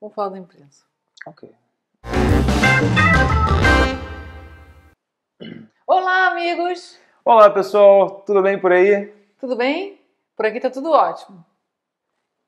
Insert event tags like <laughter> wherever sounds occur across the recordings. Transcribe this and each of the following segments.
Vou falar da imprensa. Ok. Olá, amigos! Olá, pessoal! Tudo bem por aí? Tudo bem? Por aqui tá tudo ótimo.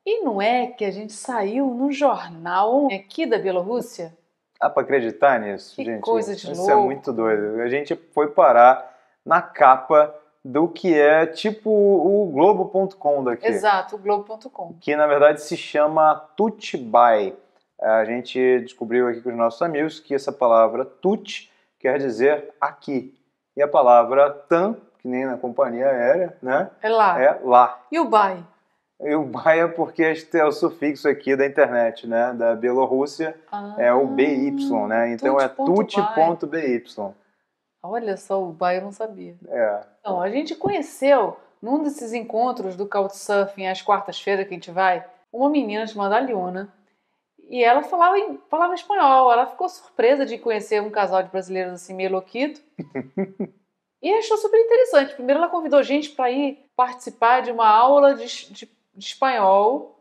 E não é que a gente saiu num jornal aqui da Bielorrússia? Dá pra acreditar nisso, que gente. coisa de isso Isso é muito doido. A gente foi parar na capa do que é tipo o Globo.com daqui. Exato, o Globo.com. Que na verdade se chama Tutbai, é, a gente descobriu aqui com os nossos amigos que essa palavra tut quer dizer aqui. E a palavra tan, que nem na companhia aérea, né? É lá. É lá. E o bai? E o bai é porque é o sufixo aqui da internet, né? Da Bielorrússia, ah, é o ah, BY, né? Então é tut. é tut.by. Olha só, o bai eu não sabia. É. Então, a gente conheceu num desses encontros do Couchsurfing às quartas-feiras que a gente vai, uma menina chamada Aliona, e ela falava, falava espanhol. Ela ficou surpresa de conhecer um casal de brasileiros assim, meio louquito. <laughs> e achou super interessante. Primeiro, ela convidou gente para ir participar de uma aula de, de, de espanhol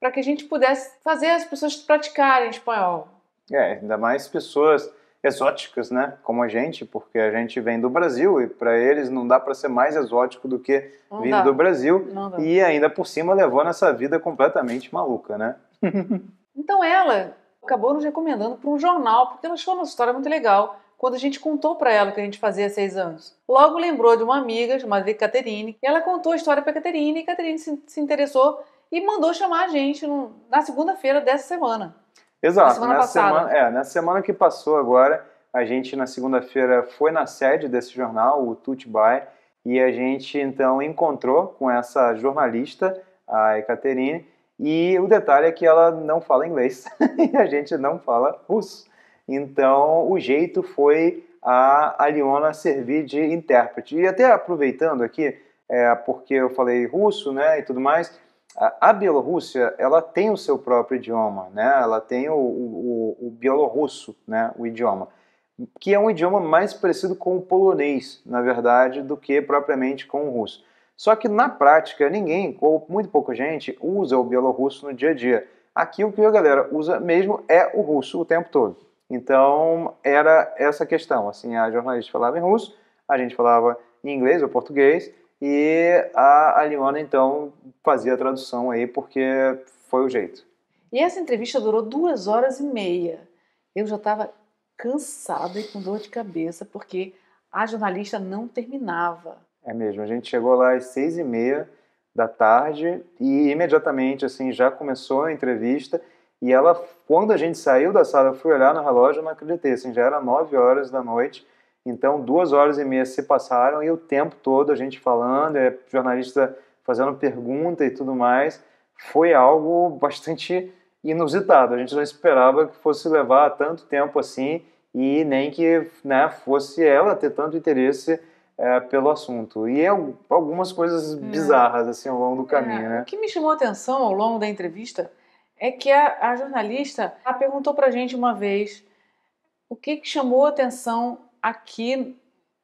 para que a gente pudesse fazer as pessoas praticarem espanhol. É, ainda mais pessoas exóticas, né? Como a gente, porque a gente vem do Brasil e para eles não dá para ser mais exótico do que não vindo dá. do Brasil e ainda por cima levando essa vida completamente maluca, né? <laughs> Então ela acabou nos recomendando para um jornal, porque ela achou a nossa história muito legal quando a gente contou para ela que a gente fazia seis anos. Logo lembrou de uma amiga chamada Caterine, e ela contou a história para Caterine, e Caterine se, se, interessou e mandou chamar a gente no, na segunda-feira dessa semana. Exato, na semana nessa passada. Semana, é, na semana que passou agora, a gente na segunda-feira foi na sede desse jornal, o Tutibai, e a gente então encontrou com essa jornalista, a Ekaterine, e o detalhe é que ela não fala inglês <laughs> e a gente não fala russo. Então o jeito foi a Aliona servir de intérprete. E até aproveitando aqui, é, porque eu falei russo né, e tudo mais, a, a Bielorrússia ela tem o seu próprio idioma, né? ela tem o, o, o bielorrusso, né, o idioma, que é um idioma mais parecido com o polonês, na verdade, do que propriamente com o russo. Só que na prática, ninguém, ou muito pouca gente, usa o bielorrusso no dia a dia. Aqui o que a galera usa mesmo é o russo o tempo todo. Então era essa questão. Assim, a jornalista falava em russo, a gente falava em inglês ou português, e a Aliona então fazia a tradução aí porque foi o jeito. E essa entrevista durou duas horas e meia. Eu já estava cansada e com dor de cabeça porque a jornalista não terminava. É mesmo, a gente chegou lá às seis e meia da tarde e imediatamente, assim, já começou a entrevista e ela, quando a gente saiu da sala, eu fui olhar no relógio, eu não acreditei, assim, já era nove horas da noite, então duas horas e meia se passaram e o tempo todo a gente falando, é, jornalista fazendo pergunta e tudo mais, foi algo bastante inusitado, a gente não esperava que fosse levar tanto tempo assim e nem que né, fosse ela ter tanto interesse é, pelo assunto. E é algumas coisas hum. bizarras assim ao longo do é, caminho, é. né? O que me chamou a atenção ao longo da entrevista é que a, a jornalista perguntou para a gente uma vez o que, que chamou a atenção aqui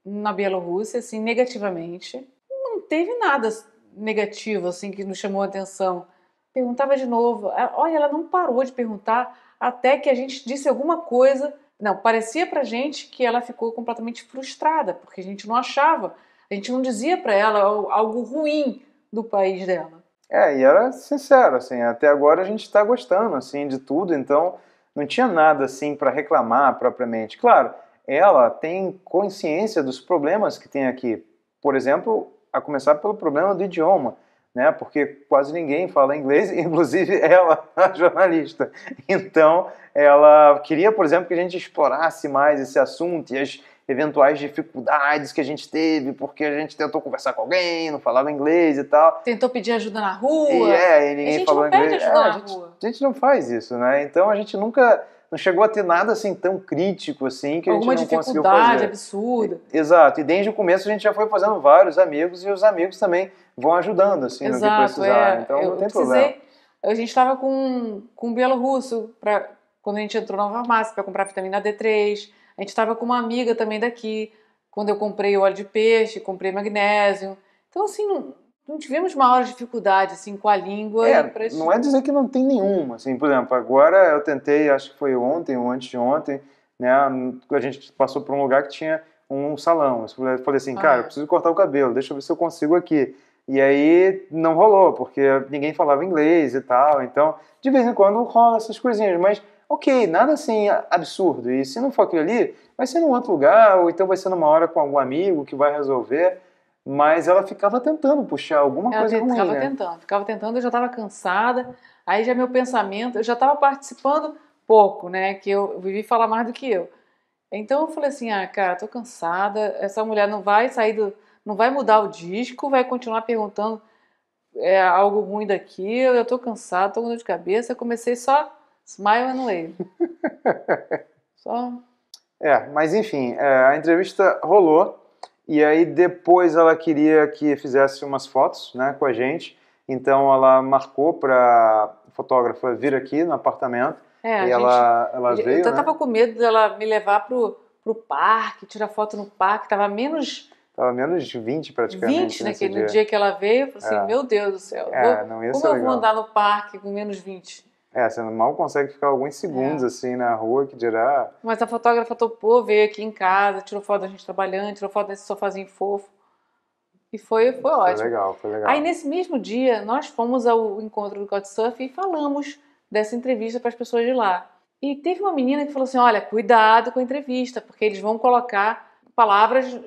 na Bielorrússia, assim, negativamente. Não teve nada negativo, assim, que nos chamou a atenção. Perguntava de novo. Olha, ela não parou de perguntar até que a gente disse alguma coisa não, parecia pra gente que ela ficou completamente frustrada, porque a gente não achava, a gente não dizia para ela algo ruim do país dela. É, e era sincero, assim, até agora a gente está gostando, assim, de tudo, então não tinha nada, assim, para reclamar propriamente. Claro, ela tem consciência dos problemas que tem aqui. Por exemplo, a começar pelo problema do idioma né? Porque quase ninguém fala inglês, <laughs> inclusive ela, a jornalista. Então, ela queria, por exemplo, que a gente explorasse mais esse assunto e as eventuais dificuldades que a gente teve, porque a gente tentou conversar com alguém, não falava inglês e tal. Tentou pedir ajuda na rua. E, é, e ninguém falou inglês. É, a gente não faz isso, né? Então a gente nunca não chegou a ter nada assim tão crítico assim que Alguma a gente não conseguiu fazer. dificuldade absurda. Exato. E desde o começo a gente já foi fazendo vários amigos e os amigos também vão ajudando assim Exato, no que precisar. É. Então eu, não tem eu precisei, problema. A gente estava com com um bielorrusso para quando a gente entrou na farmácia para comprar vitamina D3. A gente estava com uma amiga também daqui quando eu comprei óleo de peixe, comprei magnésio. Então assim, não tivemos maiores dificuldades assim, com a língua. É, Não é dizer que não tem nenhuma. Assim, por exemplo, agora eu tentei, acho que foi ontem ou antes de ontem, né, a gente passou por um lugar que tinha um salão. Eu falei assim, ah, cara, é. eu preciso cortar o cabelo, deixa eu ver se eu consigo aqui. E aí não rolou, porque ninguém falava inglês e tal. Então, de vez em quando rola essas coisinhas, mas ok, nada assim absurdo. E se não for aquilo ali, vai ser num outro lugar, ou então vai ser numa hora com algum amigo que vai resolver mas ela ficava tentando puxar alguma ela coisa ruim, ficava né? tentando, ficava tentando, eu já estava cansada, aí já meu pensamento, eu já estava participando pouco, né, que eu, eu vivi falar mais do que eu. Então eu falei assim, ah, cara, tô cansada, essa mulher não vai sair do, não vai mudar o disco, vai continuar perguntando é, algo ruim daqui, eu tô cansada, tô com dor de cabeça, eu comecei só smile and wave. <laughs> só... É, mas enfim, é, a entrevista rolou, e aí depois ela queria que fizesse umas fotos né, com a gente. Então ela marcou para fotógrafa vir aqui no apartamento. É, e ela, ela veio. Eu né? tava com medo dela me levar pro, pro parque, tirar foto no parque. Tava menos. Tava menos de 20 praticamente. 20 naquele dia. dia. que ela veio. Eu falei assim: é. meu Deus do céu. É, vou, como legal. eu vou andar no parque com menos 20? É, você mal consegue ficar alguns segundos é. assim na rua que dirá. Ah, mas a fotógrafa topou, veio aqui em casa, tirou foto da gente trabalhando, tirou foto desse sofazinho fofo. E foi, foi, foi ótimo. Foi legal, foi legal. Aí nesse mesmo dia, nós fomos ao encontro do Couchsurf e falamos dessa entrevista para as pessoas de lá. E teve uma menina que falou assim: olha, cuidado com a entrevista, porque eles vão colocar palavras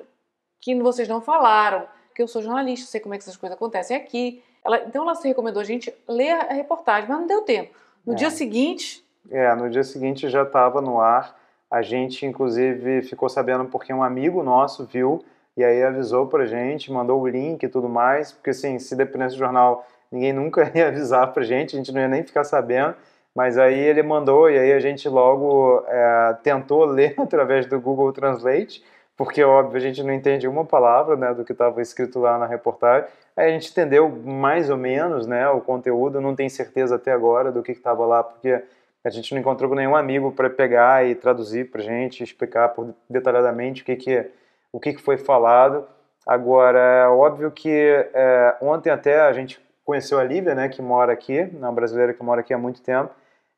que vocês não falaram. Porque eu sou jornalista, sei como é que essas coisas acontecem aqui. Ela, então ela se recomendou a gente ler a reportagem, mas não deu tempo. No é. dia seguinte? É, no dia seguinte já estava no ar. A gente, inclusive, ficou sabendo porque um amigo nosso viu e aí avisou pra gente, mandou o link e tudo mais, porque assim, se dependesse do jornal, ninguém <laughs> nunca ia avisar pra gente, a gente não ia nem ficar sabendo. Mas aí ele mandou e aí a gente logo é, tentou <laughs> ler através do Google Translate porque óbvio a gente não entende uma palavra né, do que estava escrito lá na reportagem. Aí a gente entendeu mais ou menos né, o conteúdo, não tem certeza até agora do que estava lá, porque a gente não encontrou nenhum amigo para pegar e traduzir para a gente, explicar por, detalhadamente o que, que, o que, que foi falado. Agora, é óbvio que é, ontem até a gente conheceu a Lívia, né, que mora aqui, uma brasileira que mora aqui há muito tempo,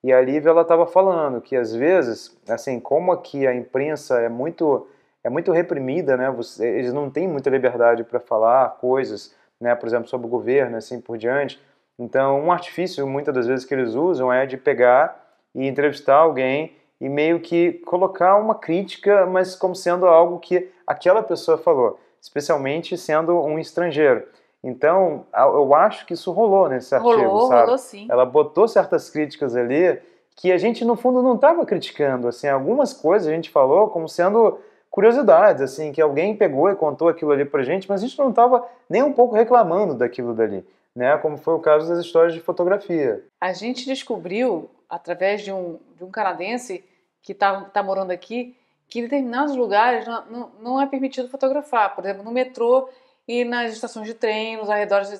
e a Lívia ela estava falando que às vezes, assim, como aqui a imprensa é muito é muito reprimida, né? Você, eles não têm muita liberdade para falar coisas, né? Por exemplo, sobre o governo, assim por diante. Então, um artifício muitas das vezes que eles usam é de pegar e entrevistar alguém e meio que colocar uma crítica, mas como sendo algo que aquela pessoa falou, especialmente sendo um estrangeiro. Então, eu acho que isso rolou nesse artigo, rolou, sabe? Rolou, sim. Ela botou certas críticas ali que a gente, no fundo, não estava criticando. Assim, algumas coisas a gente falou como sendo curiosidades, assim, que alguém pegou e contou aquilo ali pra gente, mas a gente não estava nem um pouco reclamando daquilo dali, né? Como foi o caso das histórias de fotografia. A gente descobriu, através de um, de um canadense que está tá morando aqui, que em determinados lugares não, não, não, é permitido fotografar. Por exemplo, no metrô e nas estações de trem, nos arredores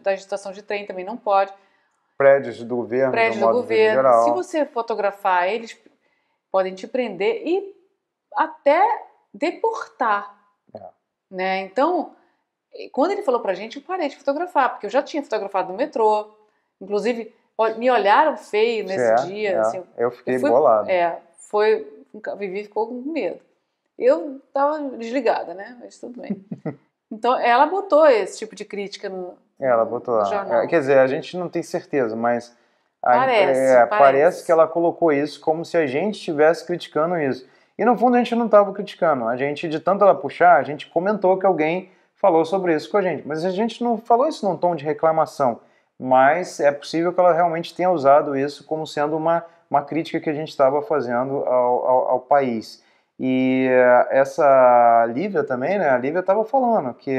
das estações, de trem também não pode. Prédios do governo, Prédios do, do governo. Geral. Se você fotografar, eles podem te prender e até deportar. É. Né? Então, quando ele falou pra gente, eu parei de fotografar, porque eu já tinha fotografado no metrô. Inclusive, me olharam feio nesse é, dia. É. Assim, eu fiquei eu fui, bolado. É, foi. Vivi ficou com medo. Eu tava desligada, né? Mas tudo bem. <laughs> Então, ela botou esse tipo de crítica no. É, ela botou. No jornal. É, quer dizer, a gente não tem certeza, mas. A, é, parece. parece que ela colocou isso como se a gente estivesse criticando isso. E no fundo a gente não estava criticando, a gente, de tanto ela puxar, a gente comentou que alguém falou sobre isso com a gente. Mas a gente não falou isso num tom de reclamação, mas é possível que ela realmente tenha usado isso como sendo uma, uma crítica que a gente estava fazendo ao, ao, ao, país. E eh, essa Lívia também, né? A Lívia estava falando que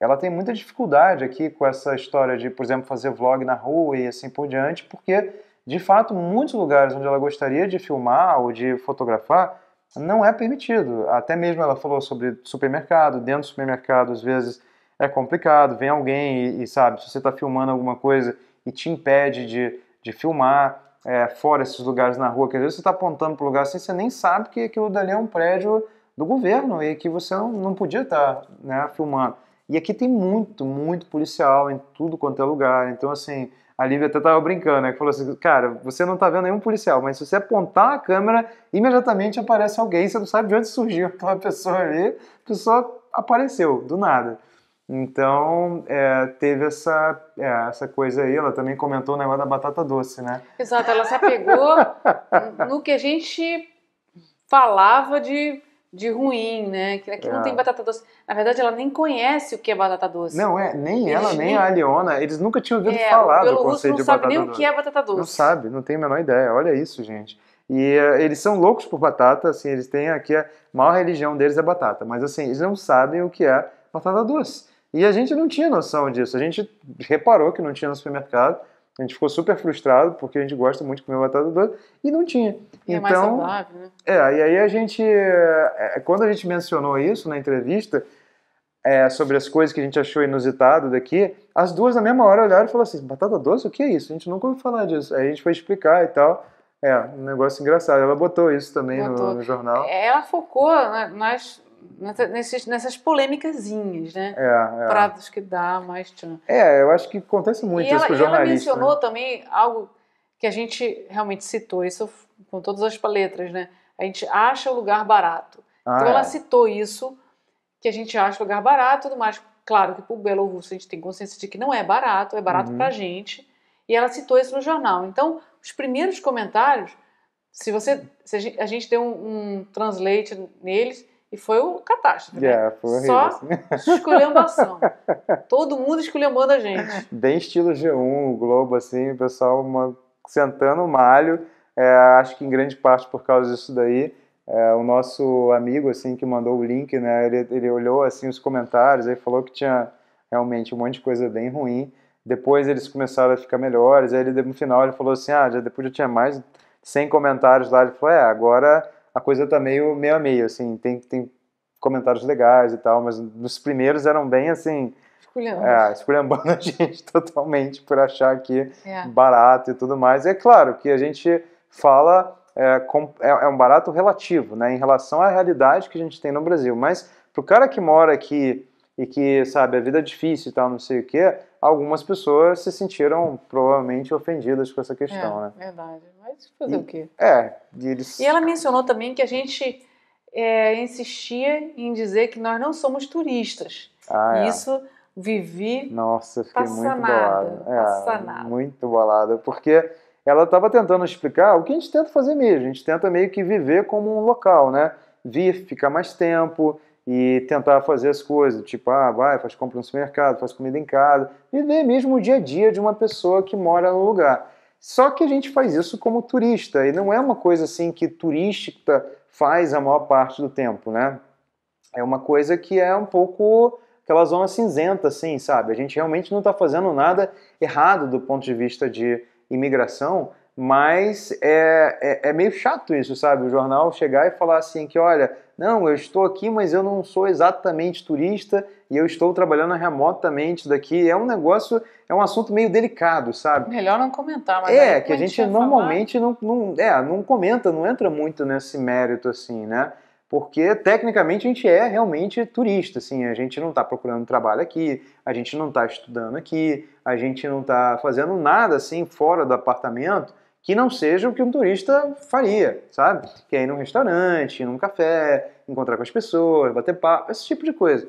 ela tem muita dificuldade aqui com essa história de, por exemplo, fazer vlog na rua e assim por diante, porque de fato muitos lugares onde ela gostaria de filmar ou de fotografar não é permitido. Até mesmo ela falou sobre supermercado, dentro do supermercado às vezes é complicado, vem alguém e, e sabe, se você está filmando alguma coisa e te impede de, de filmar é, fora esses lugares na rua, que às vezes você está apontando para o lugar assim, você nem sabe que aquilo dali é um prédio do governo e que você não, não podia estar tá, né, filmando. E aqui tem muito, muito policial em tudo quanto é lugar, então assim a Lívia até tava brincando, né? Que falou assim, cara, você não tá vendo nenhum policial, mas se você apontar a câmera, imediatamente aparece alguém, você não sabe de onde surgiu <laughs> aquela pessoa ali, a pessoa apareceu, do nada. Então, é, teve essa, é, essa coisa aí, ela também comentou o negócio da batata doce, né? Exato, ela se apegou <laughs> no que a gente falava de de ruim, né? Que aqui é. não tem é. batata doce. Na verdade, ela nem conhece o que é batata doce. Não, é, nem eles ela, nem, nem a Aliona, eles nunca tinham ouvido é, falar do conceito de batata doce. não sabe nem o que é batata doce. Não sabe, não tem a menor ideia. Olha isso, gente. E uh, eles são loucos por batata, assim, eles têm aqui a maior religião deles é batata, mas assim, eles não sabem o que é batata doce. E a gente não tinha noção disso, a gente reparou que não tinha no supermercado, a gente ficou super frustrado porque a gente gosta muito de comer batata doce e não tinha. E então, é mais então, saudável, né? É, e aí a gente, é, é, quando a gente mencionou isso na entrevista, é, sobre as coisas que a gente achou inusitado daqui, as duas na mesma hora olharam e falaram assim: batata doce? O que é isso? A gente nunca ouviu falar disso. Aí a gente foi explicar e tal. É, um negócio engraçado. Ela botou isso também botou. No, no, jornal. Ela focou né, nas, nessas, nessas polêmicazinhas, né? É, é. que dá mais chance. É, eu acho que acontece muito e isso ela, com jornalista. E ela né? mencionou né? também algo que a gente realmente citou, isso com todas as letras, né? A gente acha o lugar barato. Ah, então é. ela citou isso, que a gente acha o lugar barato, tudo mais. Claro que pro Belo russo a gente tem consciência de que não é barato, é barato uhum. para gente. E ela citou isso no jornal. Então, os primeiros comentários, se você, se a gente, gente deu um, um translate neles, e foi o catástrofe. Né? Yeah, né? foi horrível, Só assim. <laughs> esculhambação. Todo mundo esculhambando a gente. Bem estilo G1, Globo, assim, o pessoal uma, sentando o malho. É, acho que em grande parte por causa disso daí. É, o nosso amigo, assim, que mandou o link, né? Ele, ele olhou, assim, os comentários, aí falou que tinha realmente um monte de coisa bem ruim. Depois eles começaram a ficar melhores. Aí ele, no final ele falou assim: Ah, já, depois já tinha mais 100 comentários lá. Ele falou: É, agora a coisa tá meio meio a meio, assim, tem, tem comentários legais e tal, mas nos primeiros eram bem assim. Esculhambando. É, esculhambando <laughs> a gente totalmente por achar que é. barato e tudo mais. E é claro que a gente fala. É, com, é, é um barato relativo, né, em relação à realidade que a gente tem no Brasil. Mas pro cara que mora aqui e que, sabe, a vida é difícil e tal, não sei o quê, algumas pessoas se sentiram provavelmente ofendidas com essa questão, é, né? verdade. Mas fazer e, o quê? É. E, eles... e ela mencionou também que a gente é, insistia em dizer que nós não somos turistas. Ah, é. Isso vivi Nossa, fiquei muito bolado. É, Muito bolada, porque ela estava tentando explicar o que a gente tenta fazer mesmo. A gente tenta meio que viver como um local, né? Vir, ficar mais tempo, e tentar fazer as coisas, tipo, ah, vai, faz compra no supermercado, faz comida em casa, viver mesmo o dia a dia de uma pessoa que mora no lugar. Só que a gente faz isso como turista, e não é uma coisa assim que turista faz a maior parte do tempo, né? É uma coisa que é um pouco aquela zona cinzenta, assim, sabe? A gente realmente não está fazendo nada errado do ponto de vista de imigração, mas é, é, é meio chato isso, sabe? O jornal chegar e falar assim que, olha, não, eu estou aqui, mas eu não sou exatamente turista e eu estou trabalhando remotamente daqui. É um negócio, é um assunto meio delicado, sabe? Melhor não comentar, mas é que a gente, a gente normalmente não, não, é, não comenta, não entra muito nesse mérito assim, né? Porque tecnicamente a gente é realmente turista, assim, a gente não está procurando trabalho aqui, a gente não está estudando aqui, a gente não está fazendo nada assim fora do apartamento que não seja o que um turista faria, sabe? Que é ir num restaurante, ir num café, encontrar com as pessoas, bater papo, esse tipo de coisa.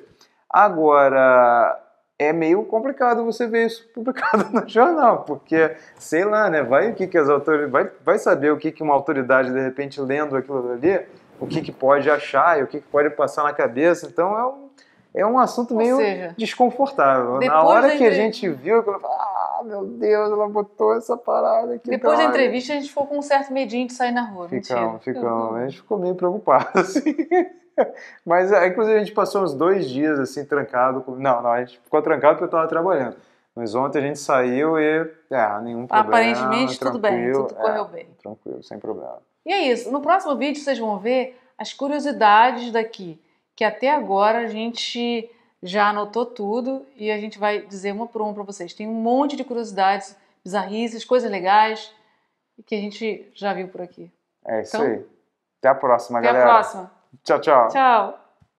Agora, é meio complicado você ver isso <laughs> publicado no jornal, porque, sei lá, né, vai o que, que as autoridades, vai, vai saber o que, que uma autoridade, de repente, lendo aquilo ali, o que, que pode achar e o que, que pode passar na cabeça, então é um, é um assunto meio seja, desconfortável. Na hora que a gente viu, eu falo, ah, meu Deus, ela botou essa parada aqui. Depois da entrevista, a gente ficou com um certo medinho de sair na rua. Ficamos, ficamos. Uhum. A gente ficou meio preocupado, <laughs> assim. Mas, é, inclusive, a gente passou uns dois dias, assim, trancado. Não, não, a gente ficou trancado porque eu estava trabalhando. Mas ontem a gente saiu e, é, nenhum problema. Aparentemente, tudo bem, tudo correu é, bem. Tranquilo, sem problema. E é isso. No próximo vídeo, vocês vão ver as curiosidades daqui, que até agora a gente já anotou tudo e a gente vai dizer uma por uma para vocês. Tem um monte de curiosidades, bizarrices, coisas legais que a gente já viu por aqui. É isso então, aí. Até a próxima, até galera. Até a próxima. Tchau, tchau. Tchau.